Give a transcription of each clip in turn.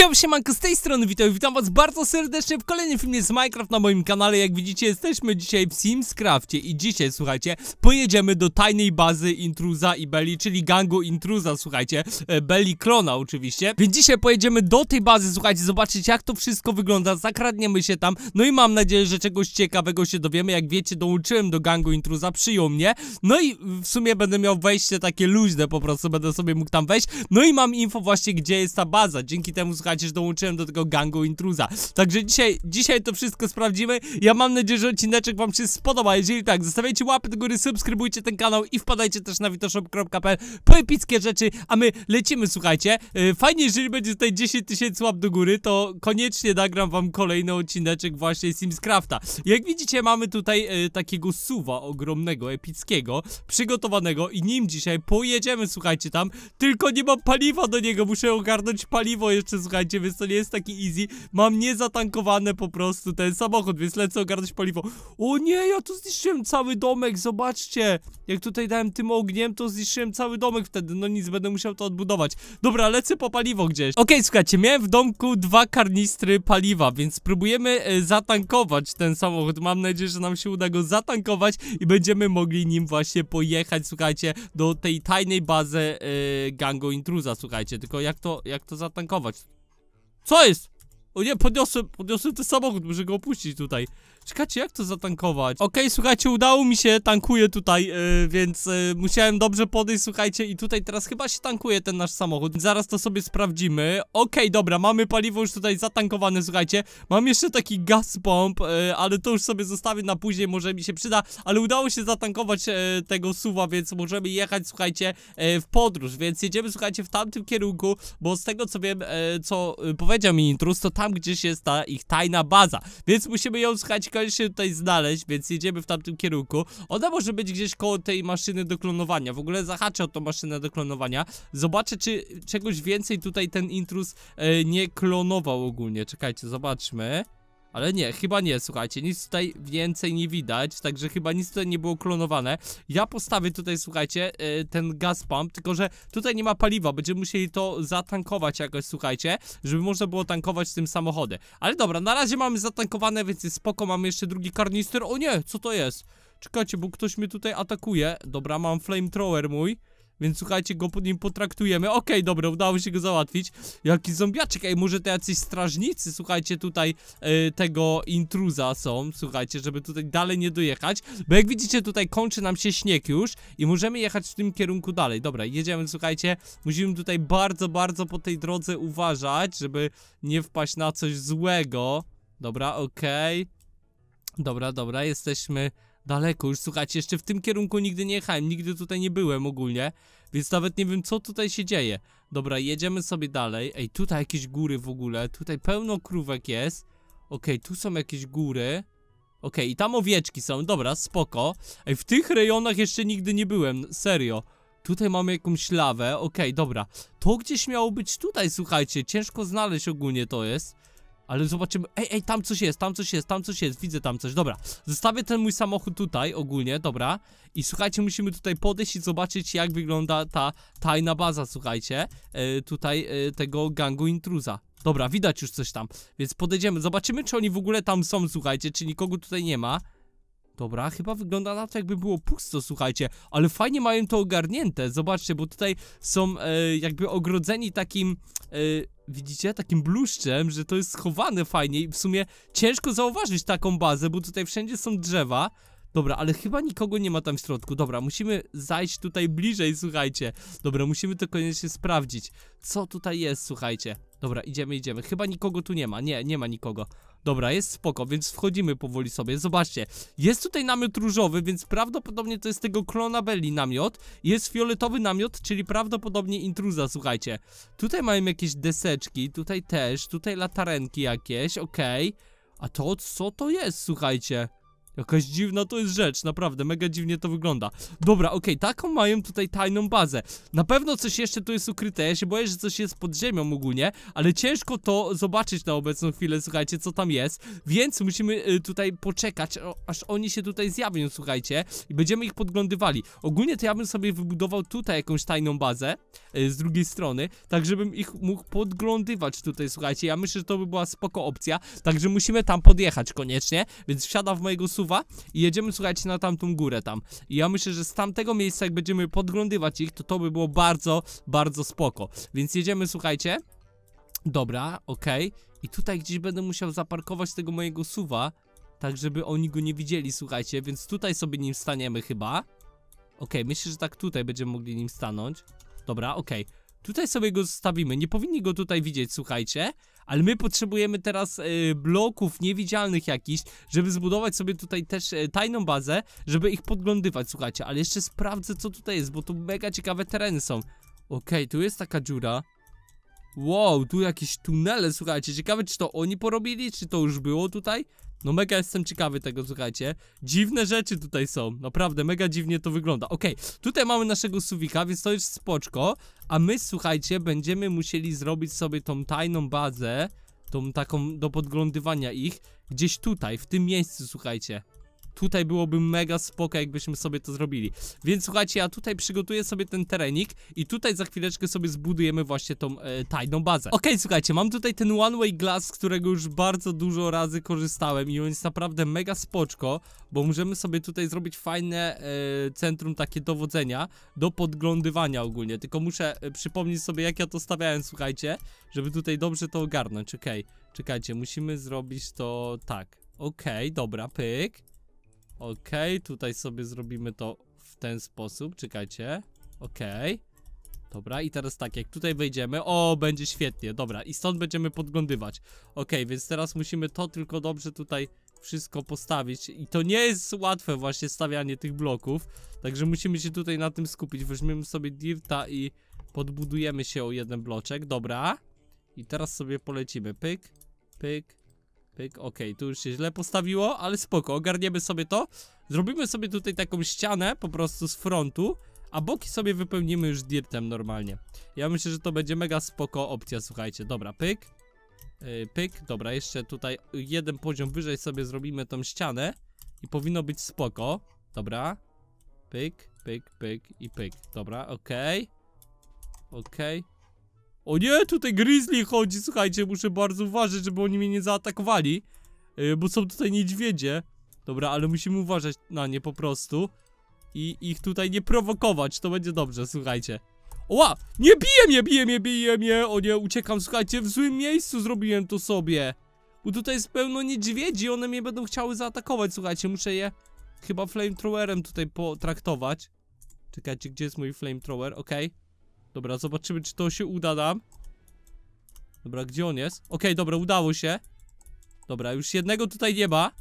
Yo, siemanko, z tej strony witam, witam was bardzo serdecznie w kolejnym filmie z Minecraft na moim kanale Jak widzicie, jesteśmy dzisiaj w Simscrafcie i dzisiaj, słuchajcie, pojedziemy do tajnej bazy Intruza i Belly, czyli gangu Intruza, słuchajcie, e, Belly Klona oczywiście Więc dzisiaj pojedziemy do tej bazy, słuchajcie, zobaczyć jak to wszystko wygląda, zakradniemy się tam No i mam nadzieję, że czegoś ciekawego się dowiemy, jak wiecie, dołączyłem do gangu Intruza, przyjął mnie No i w sumie będę miał wejście takie luźne po prostu, będę sobie mógł tam wejść No i mam info właśnie, gdzie jest ta baza, dzięki temu, słuchajcie, że dołączyłem do tego gangu intruza. Także dzisiaj, dzisiaj to wszystko sprawdzimy. Ja mam nadzieję, że odcineczek wam się spodoba. Jeżeli tak, zostawiajcie łapy do góry, subskrybujcie ten kanał i wpadajcie też na witoshop.pl po epickie rzeczy, a my lecimy, słuchajcie. Y, fajnie, jeżeli będzie tutaj 10 tysięcy łap do góry, to koniecznie nagram wam kolejny odcineczek właśnie Simscrafta. Jak widzicie, mamy tutaj y, takiego suwa ogromnego, epickiego, przygotowanego i nim dzisiaj pojedziemy, słuchajcie, tam. Tylko nie mam paliwa do niego, muszę ogarnąć paliwo jeszcze, słuchajcie słuchajcie, więc to nie jest taki easy. Mam niezatankowane po prostu ten samochód, więc lecę ogarnąć paliwo. O nie, ja tu zniszczyłem cały domek, zobaczcie. Jak tutaj dałem tym ogniem, to zniszczyłem cały domek wtedy. No nic, będę musiał to odbudować. Dobra, lecę po paliwo gdzieś. Okej, okay, słuchajcie, miałem w domku dwa karnistry paliwa, więc spróbujemy e, zatankować ten samochód. Mam nadzieję, że nam się uda go zatankować i będziemy mogli nim właśnie pojechać, słuchajcie, do tej tajnej bazy e, gangu intruza, słuchajcie. Tylko jak to, jak to zatankować? Co jest? O nie, podniosłem, podniosłem ten samochód, muszę go opuścić tutaj Czekajcie, jak to zatankować? Okej, okay, słuchajcie, udało mi się, tankuję tutaj, yy, więc yy, musiałem dobrze podejść, słuchajcie I tutaj teraz chyba się tankuje ten nasz samochód, zaraz to sobie sprawdzimy Okej, okay, dobra, mamy paliwo już tutaj zatankowane, słuchajcie Mam jeszcze taki gas pomp, yy, e, ale to już sobie zostawię na później, może mi się przyda Ale udało się zatankować tego suwa, więc możemy jechać, słuchajcie, w podróż Więc jedziemy, słuchajcie, w tamtym kierunku, bo z tego co wiem, co powiedział mi Intrus, to tam tam gdzieś jest ta ich tajna baza Więc musimy ją słuchać koniecznie tutaj znaleźć, więc jedziemy w tamtym kierunku Ona może być gdzieś koło tej maszyny do klonowania, w ogóle zahaczę o tą maszynę do klonowania Zobaczę czy czegoś więcej tutaj ten intrus e, nie klonował ogólnie, czekajcie zobaczmy ale nie, chyba nie, słuchajcie, nic tutaj więcej nie widać, także chyba nic tutaj nie było klonowane. Ja postawię tutaj, słuchajcie, y, ten gas pump, tylko że tutaj nie ma paliwa, będziemy musieli to zatankować jakoś, słuchajcie, żeby można było tankować tym samochody. Ale dobra, na razie mamy zatankowane, więc jest spoko, mamy jeszcze drugi karnister. O nie, co to jest? Czekajcie, bo ktoś mnie tutaj atakuje. Dobra, mam flamethrower mój. Więc słuchajcie, go nim potraktujemy. Okej, okay, dobra, udało się go załatwić. Jaki zombiaczek, ej, może to jacyś strażnicy, słuchajcie, tutaj e, tego intruza są, słuchajcie, żeby tutaj dalej nie dojechać. Bo jak widzicie, tutaj kończy nam się śnieg już i możemy jechać w tym kierunku dalej. Dobra, jedziemy, słuchajcie. Musimy tutaj bardzo, bardzo po tej drodze uważać, żeby nie wpaść na coś złego. Dobra, okej. Okay. Dobra, dobra, jesteśmy daleko już, słuchajcie, jeszcze w tym kierunku nigdy nie jechałem, nigdy tutaj nie byłem ogólnie, więc nawet nie wiem co tutaj się dzieje. Dobra, jedziemy sobie dalej, ej, tutaj jakieś góry w ogóle, tutaj pełno krówek jest, okej, okay, tu są jakieś góry, okej, okay, i tam owieczki są, dobra, spoko, ej, w tych rejonach jeszcze nigdy nie byłem, serio. Tutaj mamy jakąś lawę, okej, okay, dobra To gdzieś miało być tutaj, słuchajcie Ciężko znaleźć ogólnie to jest ale zobaczymy, ej, ej, tam coś jest, tam coś jest, tam coś jest, widzę tam coś, dobra Zostawię ten mój samochód tutaj ogólnie, dobra I słuchajcie, musimy tutaj podejść i zobaczyć jak wygląda ta tajna baza, słuchajcie e, Tutaj e, tego gangu intruza Dobra, widać już coś tam, więc podejdziemy, zobaczymy czy oni w ogóle tam są, słuchajcie, czy nikogo tutaj nie ma Dobra, chyba wygląda na to jakby było pusto, słuchajcie Ale fajnie mają to ogarnięte, zobaczcie, bo tutaj są e, jakby ogrodzeni takim, e, widzicie, takim bluszczem Że to jest schowane fajnie i w sumie ciężko zauważyć taką bazę, bo tutaj wszędzie są drzewa Dobra, ale chyba nikogo nie ma tam w środku. Dobra, musimy zajść tutaj bliżej, słuchajcie. Dobra, musimy to koniecznie sprawdzić. Co tutaj jest, słuchajcie. Dobra, idziemy, idziemy. Chyba nikogo tu nie ma. Nie, nie ma nikogo. Dobra, jest spoko, więc wchodzimy powoli sobie. Zobaczcie, jest tutaj namiot różowy, więc prawdopodobnie to jest tego klona Belli namiot. Jest fioletowy namiot, czyli prawdopodobnie intruza, słuchajcie. Tutaj mamy jakieś deseczki, tutaj też, tutaj latarenki jakieś, okej. Okay. A to co to jest, słuchajcie? Jakaś dziwna to jest rzecz, naprawdę, mega dziwnie to wygląda Dobra, okej, okay, taką mają tutaj tajną bazę Na pewno coś jeszcze tu jest ukryte, ja się boję, że coś jest pod ziemią ogólnie Ale ciężko to zobaczyć na obecną chwilę, słuchajcie, co tam jest Więc musimy y, tutaj poczekać, o, aż oni się tutaj zjawią, słuchajcie I będziemy ich podglądywali Ogólnie to ja bym sobie wybudował tutaj jakąś tajną bazę y, Z drugiej strony, tak żebym ich mógł podglądywać tutaj, słuchajcie Ja myślę, że to by była spoko opcja Także musimy tam podjechać koniecznie, więc wsiada w mojego suwa przesuwa i jedziemy, słuchajcie, na tamtą górę tam. I ja myślę, że z tamtego miejsca, jak będziemy podglądywać ich, to to by było bardzo, bardzo spoko. Więc jedziemy, słuchajcie. Dobra, okej. Okay. I tutaj gdzieś będę musiał zaparkować tego mojego suwa, tak żeby oni go nie widzieli, słuchajcie. Więc tutaj sobie nim staniemy chyba. Okej, okay, myślę, że tak tutaj będziemy mogli nim stanąć. Dobra, okej. Okay. Tutaj sobie go zostawimy, nie powinni go tutaj widzieć, słuchajcie Ale my potrzebujemy teraz y, bloków niewidzialnych jakichś Żeby zbudować sobie tutaj też y, tajną bazę Żeby ich podglądywać, słuchajcie Ale jeszcze sprawdzę co tutaj jest, bo tu mega ciekawe tereny są Okej, okay, tu jest taka dziura Wow, tu jakieś tunele, słuchajcie. Ciekawe, czy to oni porobili, czy to już było tutaj? No mega jestem ciekawy tego, słuchajcie. Dziwne rzeczy tutaj są. Naprawdę, mega dziwnie to wygląda. Okej, okay, tutaj mamy naszego suwika, więc to jest spoczko. A my, słuchajcie, będziemy musieli zrobić sobie tą tajną bazę. Tą taką do podglądywania ich. Gdzieś tutaj, w tym miejscu, słuchajcie. Tutaj byłoby mega spoko, jakbyśmy sobie to zrobili. Więc słuchajcie, ja tutaj przygotuję sobie ten terenik i tutaj za chwileczkę sobie zbudujemy właśnie tą e, tajną bazę. Ok, słuchajcie, mam tutaj ten One Way Glass, z którego już bardzo dużo razy korzystałem i on jest naprawdę mega spoczko, bo możemy sobie tutaj zrobić fajne e, centrum takie dowodzenia do podglądywania ogólnie. Tylko muszę e, przypomnieć sobie, jak ja to stawiałem, słuchajcie, żeby tutaj dobrze to ogarnąć. Okej, okay. czekajcie, musimy zrobić to tak. Okej, okay, dobra, pyk. OK, tutaj sobie zrobimy to w ten sposób, czekajcie. OK. Dobra, i teraz tak, jak tutaj wejdziemy, o, będzie świetnie, dobra, i stąd będziemy podglądywać. Ok, więc teraz musimy to tylko dobrze tutaj wszystko postawić i to nie jest łatwe właśnie stawianie tych bloków, także musimy się tutaj na tym skupić. Weźmiemy sobie dirta i podbudujemy się o jeden bloczek, dobra. I teraz sobie polecimy, pyk, pyk, Pyk, okej, okay, tu już się źle postawiło, ale spoko, ogarniemy sobie to. Zrobimy sobie tutaj taką ścianę po prostu z frontu, a boki sobie wypełnimy już dirtem normalnie. Ja myślę, że to będzie mega spoko opcja, słuchajcie. Dobra, pyk. Yy, pyk, dobra, jeszcze tutaj jeden poziom wyżej sobie zrobimy tą ścianę i powinno być spoko. Dobra. Pyk, pyk, pyk i pyk. Dobra, okej. Okay. Okej. Okay. O nie, tutaj grizzly chodzi, słuchajcie, muszę bardzo uważać, żeby oni mnie nie zaatakowali y, Bo są tutaj niedźwiedzie Dobra, ale musimy uważać na nie po prostu I ich tutaj nie prowokować, to będzie dobrze, słuchajcie Oła, nie bije mnie, bije mnie, bije mnie O nie, uciekam, słuchajcie, w złym miejscu zrobiłem to sobie Bo tutaj jest pełno niedźwiedzi, one mnie będą chciały zaatakować, słuchajcie Muszę je chyba flamethrowerem tutaj potraktować Czekajcie, gdzie jest mój flamethrower, okej okay. Dobra, zobaczymy, czy to się uda nam. Dobra, gdzie on jest? Okej, okay, dobra, udało się. Dobra, już jednego tutaj nie ma.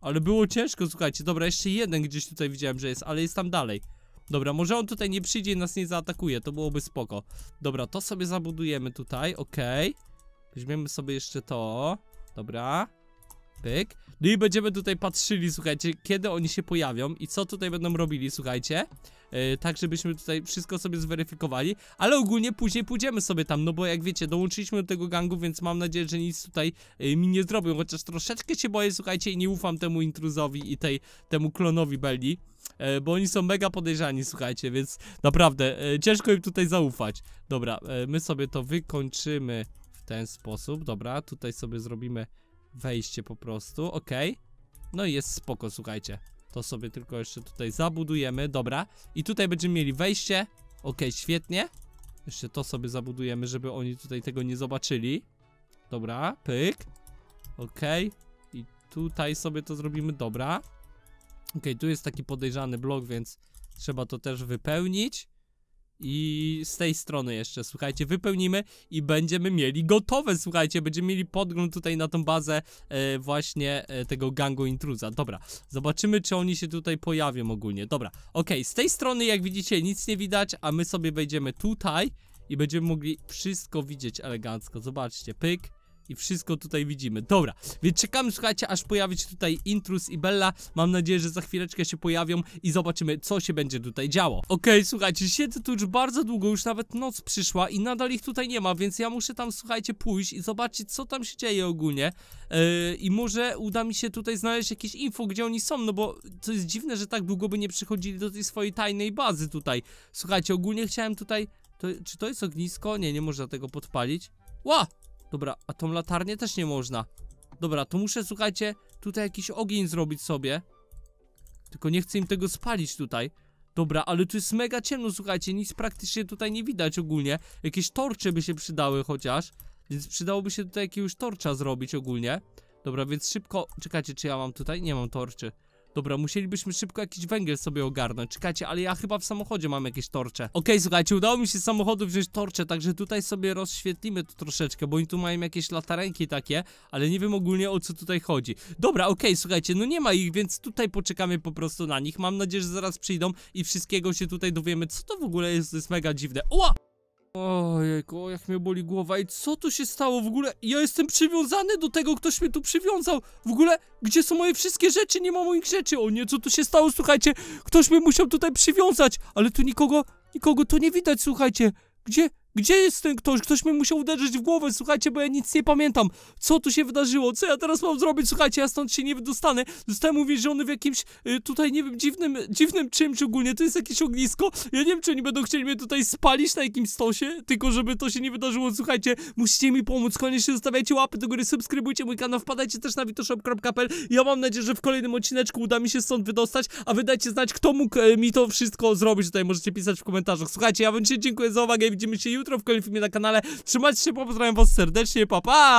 Ale było ciężko, słuchajcie. Dobra, jeszcze jeden gdzieś tutaj widziałem, że jest, ale jest tam dalej. Dobra, może on tutaj nie przyjdzie i nas nie zaatakuje, to byłoby spoko. Dobra, to sobie zabudujemy tutaj, okej. Okay. Weźmiemy sobie jeszcze to. Dobra. Pyk. No i będziemy tutaj patrzyli, słuchajcie, kiedy oni się pojawią i co tutaj będą robili, słuchajcie. Yy, tak, żebyśmy tutaj wszystko sobie zweryfikowali, ale ogólnie później pójdziemy sobie tam, no bo jak wiecie, dołączyliśmy do tego gangu, więc mam nadzieję, że nic tutaj yy, mi nie zrobią, chociaż troszeczkę się boję, słuchajcie, i nie ufam temu intruzowi i tej, temu klonowi Belli, e, bo oni są mega podejrzani, słuchajcie, więc naprawdę ciężko im tutaj zaufać. Dobra, my sobie to wykończymy w ten sposób, dobra, tutaj sobie zrobimy wejście po prostu, ok. No i jest spoko, słuchajcie. To sobie tylko jeszcze tutaj zabudujemy, dobra. I tutaj będziemy mieli wejście, ok, świetnie. Jeszcze to sobie zabudujemy, żeby oni tutaj tego nie zobaczyli. Dobra, pyk. ok. I tutaj sobie to zrobimy, dobra. ok, tu jest taki podejrzany blok, więc trzeba to też wypełnić. I z tej strony jeszcze, słuchajcie, wypełnimy i będziemy mieli gotowe, słuchajcie, będziemy mieli podgląd tutaj na tą bazę e, właśnie e, tego gangu intruza. Dobra, zobaczymy, czy oni się tutaj pojawią ogólnie. Dobra, ok, z tej strony, jak widzicie, nic nie widać, a my sobie wejdziemy tutaj i będziemy mogli wszystko widzieć elegancko. Zobaczcie, pyk, i wszystko tutaj widzimy. Dobra, więc czekamy, słuchajcie, aż pojawić się tutaj Intrus i Bella. Mam nadzieję, że za chwileczkę się pojawią i zobaczymy, co się będzie tutaj działo. Okej, okay, słuchajcie, siedzę tu już bardzo długo, już nawet noc przyszła i nadal ich tutaj nie ma, więc ja muszę tam, słuchajcie, pójść i zobaczyć, co tam się dzieje ogólnie. Yy, I może uda mi się tutaj znaleźć jakieś info, gdzie oni są, no bo to jest dziwne, że tak długo by nie przychodzili do tej swojej tajnej bazy tutaj. Słuchajcie, ogólnie chciałem tutaj... To, czy to jest ognisko? Nie, nie można tego podpalić. Ła! Dobra, a tą latarnię też nie można. Dobra, to muszę, słuchajcie, tutaj jakiś ogień zrobić sobie. Tylko nie chcę im tego spalić tutaj. Dobra, ale tu jest mega ciemno, słuchajcie, nic praktycznie tutaj nie widać ogólnie. Jakieś torcze by się przydały chociaż. Więc przydałoby się tutaj jakiegoś torcza zrobić ogólnie. Dobra, więc szybko... Czekajcie, czy ja mam tutaj? Nie mam torczy. Dobra, musielibyśmy szybko jakiś węgiel sobie ogarnąć. Czekajcie, ale ja chyba w samochodzie mam jakieś torcze. Okej, okay, słuchajcie, udało mi się z samochodu wziąć torcze, także tutaj sobie rozświetlimy to troszeczkę, bo oni tu mają jakieś latarenki takie, ale nie wiem ogólnie o co tutaj chodzi. Dobra, okej, okay, słuchajcie, no nie ma ich, więc tutaj poczekamy po prostu na nich. Mam nadzieję, że zaraz przyjdą i wszystkiego się tutaj dowiemy. Co to w ogóle jest? To jest mega dziwne. Ła! Ojejku, jak mnie boli głowa i co tu się stało w ogóle? Ja jestem przywiązany do tego, ktoś mnie tu przywiązał W ogóle, gdzie są moje wszystkie rzeczy? Nie ma moich rzeczy O nie, co tu się stało? Słuchajcie, ktoś mnie musiał tutaj przywiązać Ale tu nikogo, nikogo to nie widać, słuchajcie Gdzie, gdzie jest ten ktoś? Ktoś mi musiał uderzyć w głowę, słuchajcie, bo ja nic nie pamiętam. Co tu się wydarzyło? Co ja teraz mam zrobić? Słuchajcie, ja stąd się nie wydostanę. Zostałem uwięziony w jakimś y, tutaj, nie wiem, dziwnym, dziwnym czymś ogólnie. To jest jakieś ognisko. Ja nie wiem, czy oni będą chcieli mnie tutaj spalić na jakimś stosie, tylko żeby to się nie wydarzyło. Słuchajcie, musicie mi pomóc. Koniecznie zostawiajcie łapy do góry, subskrybujcie mój kanał, wpadajcie też na witoshop.pl. Ja mam nadzieję, że w kolejnym odcineczku uda mi się stąd wydostać, a wydajcie znać, kto mógł y, mi to wszystko zrobić. Tutaj możecie pisać w komentarzach. Słuchajcie, ja wam dziękuję za uwagę widzimy się jutro jutro w kolejnym filmie na kanale. Trzymajcie się, pozdrawiam was serdecznie, pa pa!